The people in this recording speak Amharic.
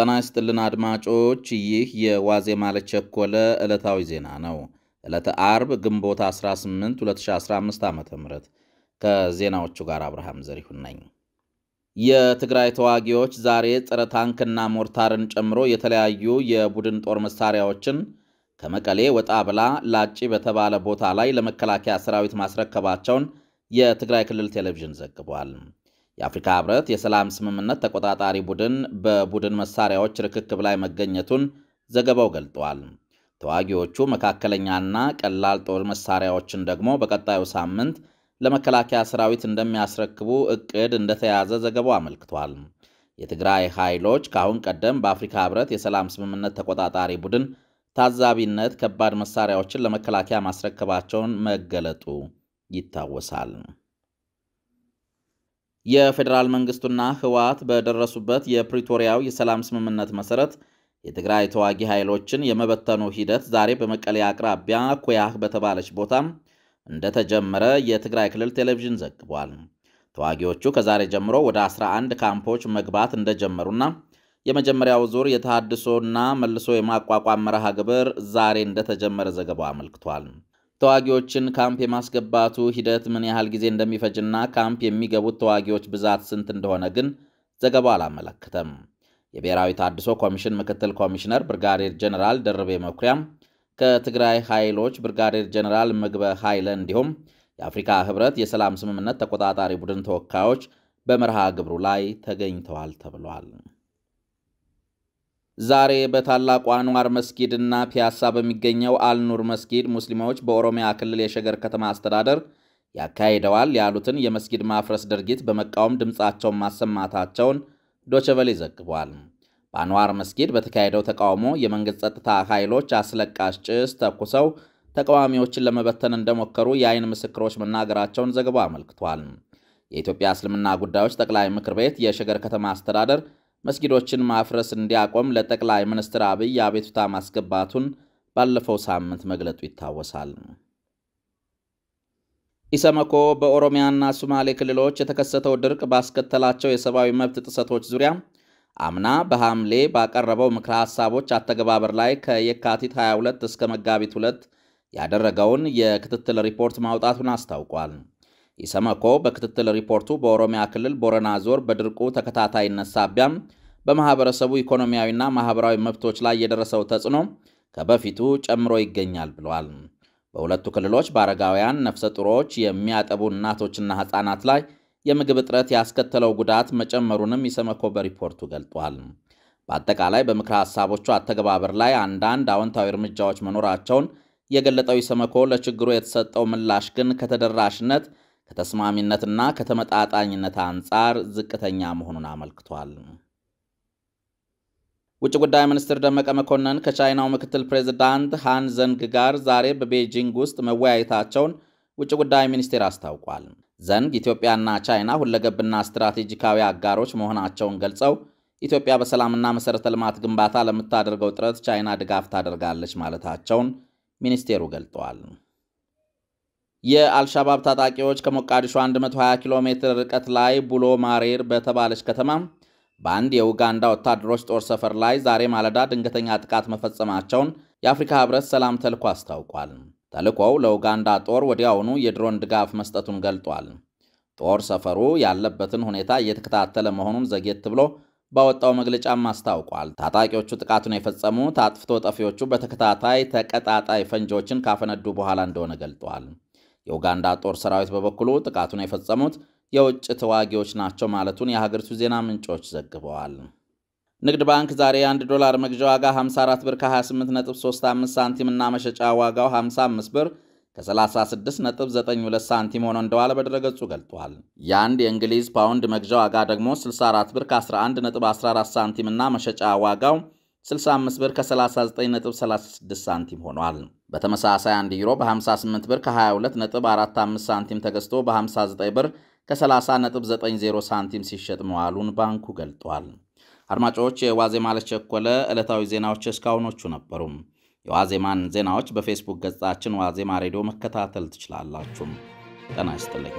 ጤና ይስጥልን አድማጮች፣ ይህ የዋዜማ ለቸኮለ ዕለታዊ ዜና ነው። ዕለተ አርብ ግንቦት 18 2015 ዓ ም ከዜናዎቹ ጋር አብርሃም ዘሪሁን ነኝ። የትግራይ ተዋጊዎች ዛሬ ጸረ ታንክና ሞርታርን ጨምሮ የተለያዩ የቡድን ጦር መሳሪያዎችን ከመቀሌ ወጣ ብላ ላጪ በተባለ ቦታ ላይ ለመከላከያ ሰራዊት ማስረከባቸውን የትግራይ ክልል ቴሌቪዥን ዘግቧል። የአፍሪካ ህብረት የሰላም ስምምነት ተቆጣጣሪ ቡድን በቡድን መሳሪያዎች ርክክብ ላይ መገኘቱን ዘገባው ገልጧል። ተዋጊዎቹ መካከለኛና ቀላል ጦር መሳሪያዎችን ደግሞ በቀጣዩ ሳምንት ለመከላከያ ሰራዊት እንደሚያስረክቡ እቅድ እንደተያዘ ዘገባው አመልክቷል። የትግራይ ኃይሎች ከአሁን ቀደም በአፍሪካ ህብረት የሰላም ስምምነት ተቆጣጣሪ ቡድን ታዛቢነት ከባድ መሳሪያዎችን ለመከላከያ ማስረከባቸውን መገለጡ ይታወሳል። የፌዴራል መንግስቱና ህወሓት በደረሱበት የፕሪቶሪያው የሰላም ስምምነት መሰረት የትግራይ ተዋጊ ኃይሎችን የመበተኑ ሂደት ዛሬ በመቀሌ አቅራቢያ ኩያህ በተባለች ቦታ እንደተጀመረ የትግራይ ክልል ቴሌቪዥን ዘግቧል። ተዋጊዎቹ ከዛሬ ጀምሮ ወደ 11 ካምፖች መግባት እንደጀመሩና የመጀመሪያው ዙር የተሃድሶና መልሶ የማቋቋም መርሃ ግብር ዛሬ እንደተጀመረ ዘገባው አመልክቷል። ተዋጊዎችን ካምፕ የማስገባቱ ሂደት ምን ያህል ጊዜ እንደሚፈጅና ካምፕ የሚገቡት ተዋጊዎች ብዛት ስንት እንደሆነ ግን ዘገባው አላመለክተም። የብሔራዊ ታድሶ ኮሚሽን ምክትል ኮሚሽነር ብርጋዴር ጀነራል ደርቤ መኩሪያም ከትግራይ ኃይሎች ብርጋዴር ጀነራል ምግበ ኃይለ እንዲሁም የአፍሪካ ህብረት የሰላም ስምምነት ተቆጣጣሪ ቡድን ተወካዮች በመርሃ ግብሩ ላይ ተገኝተዋል ተብሏል። ዛሬ በታላቁ አንዋር መስጊድና ፒያሳ በሚገኘው አልኑር መስጊድ ሙስሊሞች በኦሮሚያ ክልል የሸገር ከተማ አስተዳደር ያካሂደዋል ያሉትን የመስጊድ ማፍረስ ድርጊት በመቃወም ድምፃቸውን ማሰማታቸውን ዶቸቨሌ ዘግቧል። በአንዋር መስጊድ በተካሄደው ተቃውሞ የመንግሥት ጸጥታ ኃይሎች አስለቃሽ ጭስ ተኩሰው ተቃዋሚዎችን ለመበተን እንደሞከሩ የአይን ምስክሮች መናገራቸውን ዘገባው አመልክቷል። የኢትዮጵያ እስልምና ጉዳዮች ጠቅላይ ምክር ቤት የሸገር ከተማ አስተዳደር መስጊዶችን ማፍረስ እንዲያቆም ለጠቅላይ ሚኒስትር አብይ አቤቱታ ማስገባቱን ባለፈው ሳምንት መግለጡ ይታወሳል። ኢሰመኮ በኦሮሚያና ሶማሌ ክልሎች የተከሰተው ድርቅ ባስከተላቸው የሰብአዊ መብት ጥሰቶች ዙሪያ አምና በሐምሌ ባቀረበው ምክረ ሐሳቦች አተገባበር ላይ ከየካቲት 22 እስከ መጋቢት 2 ያደረገውን የክትትል ሪፖርት ማውጣቱን አስታውቋል። ኢሰመኮ በክትትል ሪፖርቱ በኦሮሚያ ክልል ቦረና ዞር በድርቁ ተከታታይነት ሳቢያም በማህበረሰቡ ኢኮኖሚያዊና ማህበራዊ መብቶች ላይ የደረሰው ተጽዕኖ ከበፊቱ ጨምሮ ይገኛል ብለዋል። በሁለቱ ክልሎች በአረጋውያን፣ ነፍሰ ጡሮች፣ የሚያጠቡ እናቶችና ሕፃናት ላይ የምግብ እጥረት ያስከተለው ጉዳት መጨመሩንም ኢሰመኮ በሪፖርቱ ገልጧል። በአጠቃላይ በምክረ ሐሳቦቹ አተገባበር ላይ አንዳንድ አዎንታዊ እርምጃዎች መኖራቸውን የገለጠው ኢሰመኮ ለችግሩ የተሰጠው ምላሽ ግን ከተደራሽነት ከተስማሚነትና ከተመጣጣኝነት አንጻር ዝቅተኛ መሆኑን አመልክቷል። ውጭ ጉዳይ ሚኒስትር ደመቀ መኮንን ከቻይናው ምክትል ፕሬዚዳንት ሃን ዘንግ ጋር ዛሬ በቤጂንግ ውስጥ መወያየታቸውን ውጭ ጉዳይ ሚኒስቴር አስታውቋል። ዘንግ ኢትዮጵያና ቻይና ሁለገብና ስትራቴጂካዊ አጋሮች መሆናቸውን ገልጸው ኢትዮጵያ በሰላምና መሠረተ ልማት ግንባታ ለምታደርገው ጥረት ቻይና ድጋፍ ታደርጋለች ማለታቸውን ሚኒስቴሩ ገልጠዋል። የአልሻባብ ታጣቂዎች ከሞቃዲሾ 120 ኪሎ ሜትር ርቀት ላይ ቡሎ ማሬር በተባለች ከተማ በአንድ የኡጋንዳ ወታደሮች ጦር ሰፈር ላይ ዛሬ ማለዳ ድንገተኛ ጥቃት መፈጸማቸውን የአፍሪካ ህብረት ሰላም ተልኮ አስታውቋል። ተልኮው ለኡጋንዳ ጦር ወዲያውኑ የድሮን ድጋፍ መስጠቱን ገልጧል። ጦር ሰፈሩ ያለበትን ሁኔታ እየተከታተለ መሆኑን ዘግየት ብሎ ባወጣው መግለጫም አስታውቋል። ታጣቂዎቹ ጥቃቱን የፈጸሙት አጥፍቶ ጠፊዎቹ በተከታታይ ተቀጣጣይ ፈንጂዎችን ካፈነዱ በኋላ እንደሆነ ገልጧል። የኡጋንዳ ጦር ሰራዊት በበኩሉ ጥቃቱን የፈጸሙት የውጭ ተዋጊዎች ናቸው ማለቱን የሀገሪቱ ዜና ምንጮች ዘግበዋል። ንግድ ባንክ ዛሬ የአንድ ዶላር መግዣ ዋጋ 54 ብር ከ28.35 ሳንቲም እና መሸጫ ዋጋው 55 ብር ከ36.92 ሳንቲም ሆኖ እንደዋለ በድረገጹ ገልጧል። የአንድ የእንግሊዝ ፓውንድ መግዣ ዋጋ ደግሞ 64 ብር ከ11.14 ሳንቲም እና መሸጫ ዋጋው 65 ብር ከ39.36 ሳንቲም ሆኗል። በተመሳሳይ 1 ዩሮ በ58 ብር ከ22.45 ሳንቲም ተገዝቶ በ59 ብር ከ30.90 ሳንቲም ሲሸጥ መዋሉን ባንኩ ገልጧል። አድማጮች፣ የዋዜማ ለቸኮለ ዕለታዊ ዜናዎች እስካሁኖቹ ነበሩ። የዋዜማን ዜናዎች በፌስቡክ ገጻችን ዋዜማ ሬዲዮ መከታተል ትችላላችሁ። ጤና ይስጥልኝ።